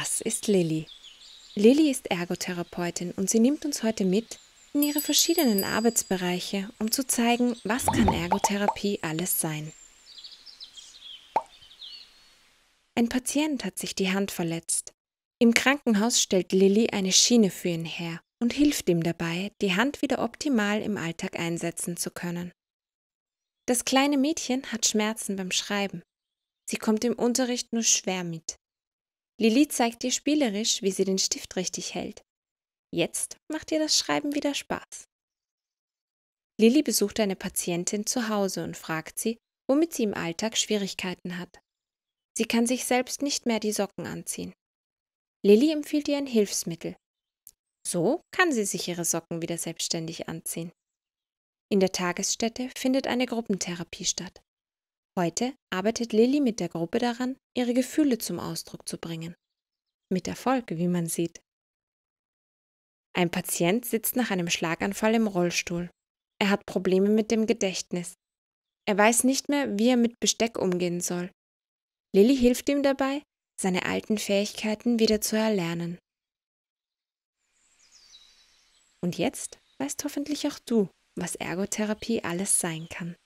Das ist Lilly. Lilly ist Ergotherapeutin und sie nimmt uns heute mit in ihre verschiedenen Arbeitsbereiche, um zu zeigen, was kann Ergotherapie alles sein. Ein Patient hat sich die Hand verletzt. Im Krankenhaus stellt Lilly eine Schiene für ihn her und hilft ihm dabei, die Hand wieder optimal im Alltag einsetzen zu können. Das kleine Mädchen hat Schmerzen beim Schreiben. Sie kommt im Unterricht nur schwer mit. Lilly zeigt dir spielerisch, wie sie den Stift richtig hält. Jetzt macht ihr das Schreiben wieder Spaß. Lilly besucht eine Patientin zu Hause und fragt sie, womit sie im Alltag Schwierigkeiten hat. Sie kann sich selbst nicht mehr die Socken anziehen. Lilly empfiehlt ihr ein Hilfsmittel. So kann sie sich ihre Socken wieder selbstständig anziehen. In der Tagesstätte findet eine Gruppentherapie statt. Heute arbeitet Lilly mit der Gruppe daran, ihre Gefühle zum Ausdruck zu bringen. Mit Erfolg, wie man sieht. Ein Patient sitzt nach einem Schlaganfall im Rollstuhl. Er hat Probleme mit dem Gedächtnis. Er weiß nicht mehr, wie er mit Besteck umgehen soll. Lilly hilft ihm dabei, seine alten Fähigkeiten wieder zu erlernen. Und jetzt weißt hoffentlich auch du, was Ergotherapie alles sein kann.